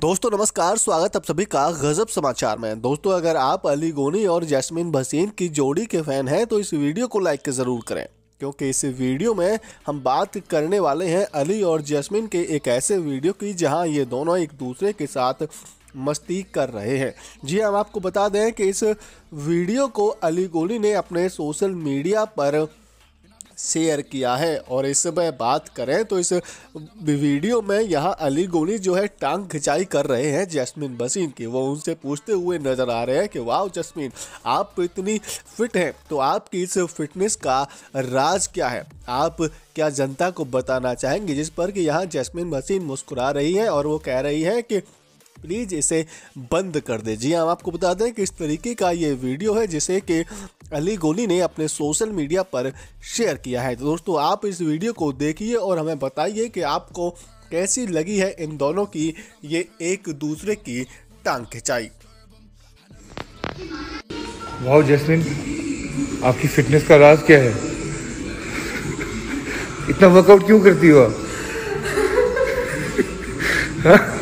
दोस्तों नमस्कार स्वागत आप सभी का गजब समाचार में दोस्तों अगर आप अली गोनी और जैस्मिन भसीन की जोड़ी के फैन हैं तो इस वीडियो को लाइक जरूर करें क्योंकि इस वीडियो में हम बात करने वाले हैं अली और जैस्मिन के एक ऐसे वीडियो की जहां ये दोनों एक दूसरे के साथ मस्ती कर रहे हैं जी हाँ, हम आपको बता दें कि इस वीडियो को अली गोनी ने अपने सोशल मीडिया पर शेयर किया है और इस समय बात करें तो इस वीडियो में यहाँ अली गोनी जो है टांग खिंचाई कर रहे हैं जैस्मिन बसीन की वो उनसे पूछते हुए नज़र आ रहे हैं कि वाह जैस्मिन आप इतनी फिट हैं तो आपकी इस फिटनेस का राज क्या है आप क्या जनता को बताना चाहेंगे जिस पर कि यहाँ जैस्मिन बसीन मुस्कुरा रही है और वो कह रही है कि प्लीज़ इसे बंद कर दे जी हाँ, हम आपको बता दें कि इस तरीके का ये वीडियो है जिसे कि अली गोली ने अपने सोशल मीडिया पर शेयर किया है तो दोस्तों आप इस वीडियो को देखिए और हमें बताइए कि आपको कैसी लगी है इन दोनों की ये एक दूसरे की टांग खिंचाई वाह जैस्मिन आपकी फिटनेस का राज क्या है इतना वर्कआउट क्यों करती हो आप हाँ?